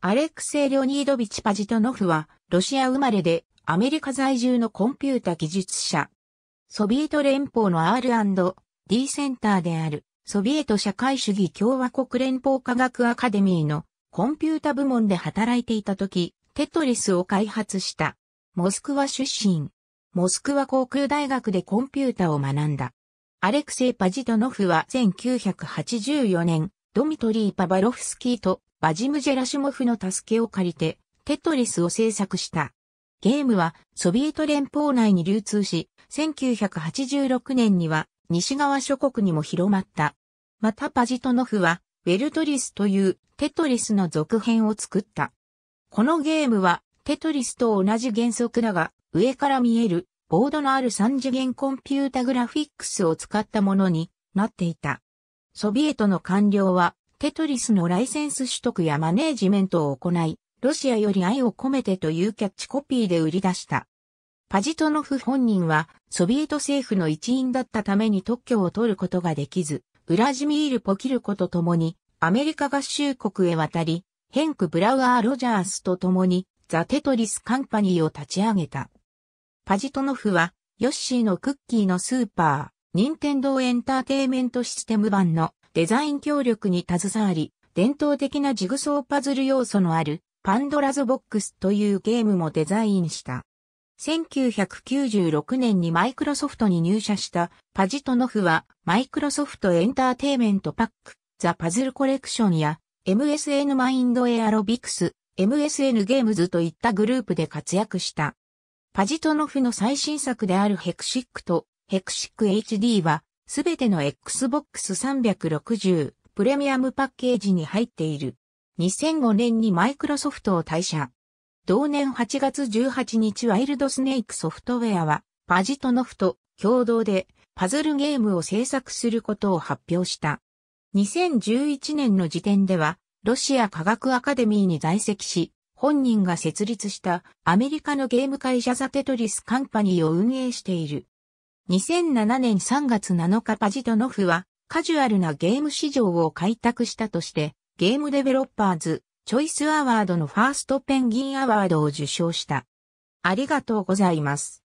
アレクセイ・レオニードビチ・パジトノフは、ロシア生まれで、アメリカ在住のコンピュータ技術者。ソビエト連邦の R&D センターである、ソビエト社会主義共和国連邦科学アカデミーのコンピュータ部門で働いていた時、テトリスを開発した。モスクワ出身。モスクワ航空大学でコンピュータを学んだ。アレクセイ・パジトノフは1984年、ドミトリー・パバロフスキーとバジム・ジェラシモフの助けを借りて、テトリスを制作した。ゲームはソビエト連邦内に流通し、1986年には西側諸国にも広まった。またパジトノフは、ウェルトリスというテトリスの続編を作った。このゲームは、テトリスと同じ原則だが、上から見える、ボードのある三次元コンピュータグラフィックスを使ったものになっていた。ソビエトの官僚は、テトリスのライセンス取得やマネージメントを行い、ロシアより愛を込めてというキャッチコピーで売り出した。パジトノフ本人はソビエト政府の一員だったために特許を取ることができず、ウラジミール・ポキルコと共にアメリカ合衆国へ渡り、ヘンク・ブラウアー・ロジャースと共にザ・テトリス・カンパニーを立ち上げた。パジトノフはヨッシーのクッキーのスーパー、ニンテンドーエンターテイメントシステム版のデザイン協力に携わり、伝統的なジグソーパズル要素のあるパンドラズボックスというゲームもデザインした。1996年にマイクロソフトに入社したパジトノフはマイクロソフトエンターテイメントパック、ザ・パズルコレクションや MSN マインドエアロビクス、MSN ゲームズといったグループで活躍した。パジトノフの最新作であるヘクシックとヘクシック HD はすべての Xbox 360プレミアムパッケージに入っている。2005年にマイクロソフトを退社。同年8月18日ワイルドスネークソフトウェアはパジトノフと共同でパズルゲームを制作することを発表した。2011年の時点ではロシア科学アカデミーに在籍し、本人が設立したアメリカのゲーム会社ザテトリスカンパニーを運営している。2007年3月7日パジトノフはカジュアルなゲーム市場を開拓したとしてゲームデベロッパーズチョイスアワードのファーストペンギンアワードを受賞した。ありがとうございます。